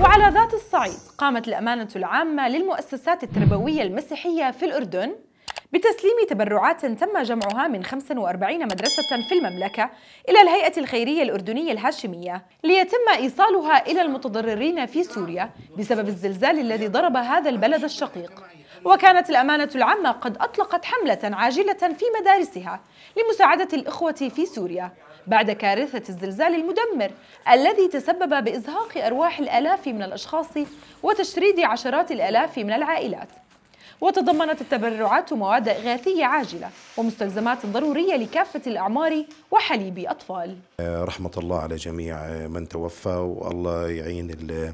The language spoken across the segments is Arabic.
وعلى ذات الصعيد قامت الأمانة العامة للمؤسسات التربوية المسيحية في الأردن بتسليم تبرعات تم جمعها من 45 مدرسة في المملكة إلى الهيئة الخيرية الأردنية الهاشمية ليتم إيصالها إلى المتضررين في سوريا بسبب الزلزال الذي ضرب هذا البلد الشقيق وكانت الأمانة العامة قد أطلقت حملة عاجلة في مدارسها لمساعدة الإخوة في سوريا بعد كارثة الزلزال المدمر الذي تسبب بإزهاق أرواح الآلاف من الأشخاص وتشريد عشرات الآلاف من العائلات وتضمنت التبرعات مواد إغاثية عاجلة ومستلزمات ضرورية لكافة الأعمار وحليب أطفال آه، رحمة الله على جميع آه، من توفى والله يعين الـ الـ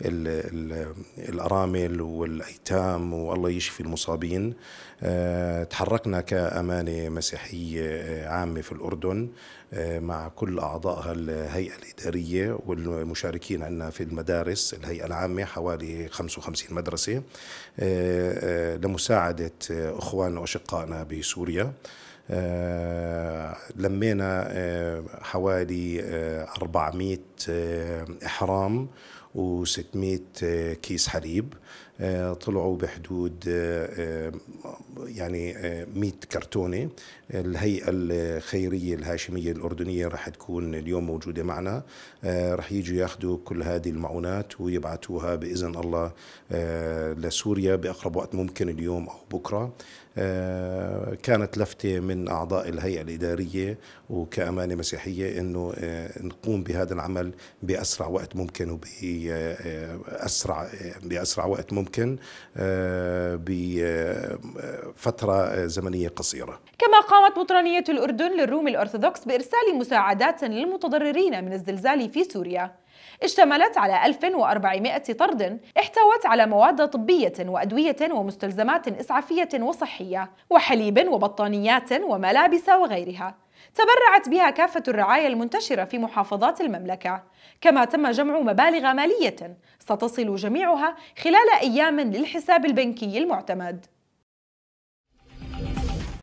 الـ الأرامل والأيتام والله يشفي المصابين آه، تحركنا كأمانة مسيحية عامة في الأردن مع كل أعضائها الهيئة الإدارية والمشاركين عندنا في المدارس الهيئة العامة حوالي 55 مدرسة لمساعدة آه، أخواننا وأشقائنا بسوريا آه، لمينا آه، حوالي 400 إحرام و600 كيس حليب آه، طلعوا بحدود آه، آه، يعني 100 كرتونه الهيئه الخيريه الهاشميه الاردنيه رح تكون اليوم موجوده معنا رح يجوا ياخذوا كل هذه المعونات ويبعثوها باذن الله لسوريا باقرب وقت ممكن اليوم او بكره كانت لفته من اعضاء الهيئه الاداريه وكامانه مسيحيه انه نقوم بهذا العمل باسرع وقت ممكن وب باسرع باسرع وقت ممكن آه، بفتره آه، زمنيه قصيره. كما قامت مطرانيه الاردن للروم الارثوذكس بارسال مساعدات للمتضررين من الزلزال في سوريا. اشتملت على 1400 طرد احتوت على مواد طبية وأدوية ومستلزمات إسعافية وصحية وحليب وبطانيات وملابس وغيرها تبرعت بها كافة الرعاية المنتشرة في محافظات المملكة كما تم جمع مبالغ مالية ستصل جميعها خلال أيام للحساب البنكي المعتمد